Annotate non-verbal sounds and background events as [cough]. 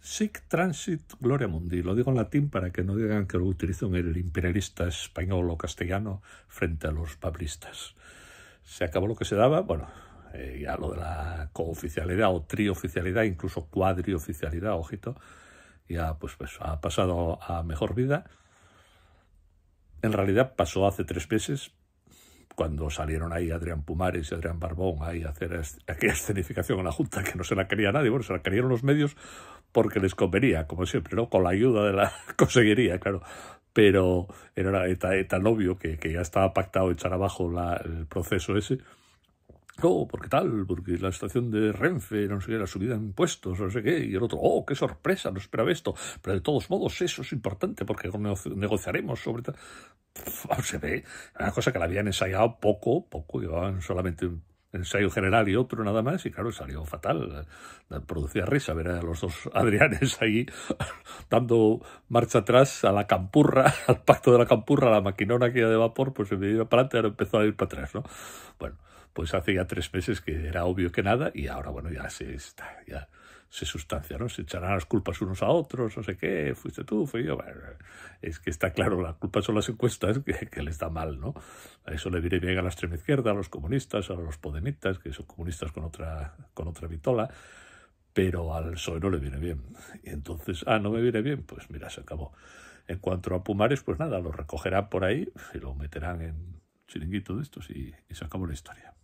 Sic transit gloria mundi. Lo digo en latín para que no digan que lo utilizo en el imperialista español o castellano frente a los pablistas. Se acabó lo que se daba, bueno, eh, ya lo de la cooficialidad o trioficialidad, incluso cuadrioficialidad, ojito, ya pues, pues ha pasado a mejor vida. En realidad pasó hace tres meses, cuando salieron ahí Adrián Pumares y Adrián Barbón ahí a hacer aquella escenificación en la Junta que no se la quería nadie, bueno, se la querían los medios porque les convenía, como siempre, ¿no? Con la ayuda de la [laughs] conseguiría, claro. Pero era, tan, obvio que, ya estaba pactado echar abajo el proceso ese. Oh, qué tal, porque la estación de Renfe, no sé qué, la subida de impuestos, no sé qué, y el otro, oh, qué sorpresa, no esperaba esto, pero de todos modos eso es importante porque negociaremos sobre tal se ve una cosa que la habían ensayado poco, poco, llevaban solamente un ensayo general y otro nada más, y claro, salió fatal. Producía risa ver a los dos Adrianes ahí dando marcha atrás a la campurra, [laughs] al pacto de la campurra, a la maquinona que de vapor, pues se me iba para adelante, ahora empezó a ir para atrás, ¿no? Bueno, pues hace ya tres meses que era obvio que nada, y ahora, bueno, ya se está, ya se sustancia, ¿no? Se echarán las culpas unos a otros, no sé qué, fuiste tú, fui yo. es que está claro, la culpa son las encuestas que, les da mal, ¿no? A eso le viene bien a la extrema izquierda, a los comunistas, a los podemitas, que son comunistas con otra, con otra vitola, pero al PSOE no le viene bien. Y entonces, ah, no me viene bien, pues mira, se acabó. En cuanto a Pumares, pues nada, lo recogerán por ahí y lo meterán en chiringuito de estos y se acabó la historia.